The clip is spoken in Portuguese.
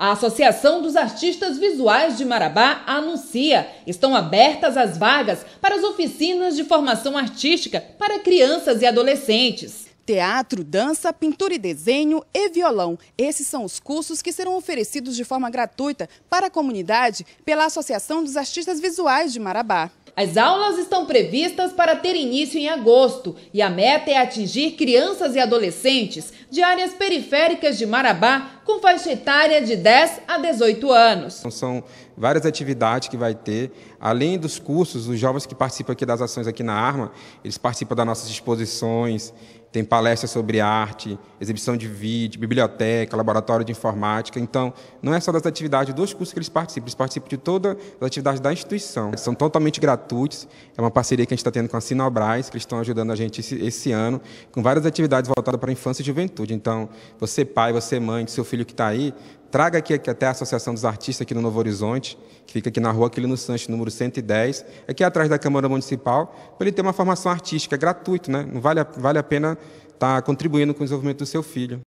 A Associação dos Artistas Visuais de Marabá anuncia: estão abertas as vagas para as oficinas de formação artística para crianças e adolescentes. Teatro, dança, pintura e desenho e violão. Esses são os cursos que serão oferecidos de forma gratuita para a comunidade pela Associação dos Artistas Visuais de Marabá. As aulas estão previstas para ter início em agosto e a meta é atingir crianças e adolescentes de áreas periféricas de Marabá com faixa etária de 10 a 18 anos. Então, são várias atividades que vai ter, além dos cursos, os jovens que participam aqui das ações aqui na Arma, eles participam das nossas exposições, tem palestras sobre arte, exibição de vídeo, biblioteca, laboratório de informática. Então, não é só das atividades dos cursos que eles participam, eles participam de todas as atividades da instituição. Eles são totalmente gratuitos, é uma parceria que a gente está tendo com a Sinobras, que eles estão ajudando a gente esse, esse ano, com várias atividades voltadas para a infância e juventude. Então, você pai, você mãe, seu filho filho que está aí, traga aqui, aqui, até a Associação dos Artistas aqui no Novo Horizonte, que fica aqui na rua Aquilino Sanches, número 110, aqui atrás da Câmara Municipal, para ele ter uma formação artística, gratuita, é gratuito, né? Não vale, a, vale a pena estar tá contribuindo com o desenvolvimento do seu filho.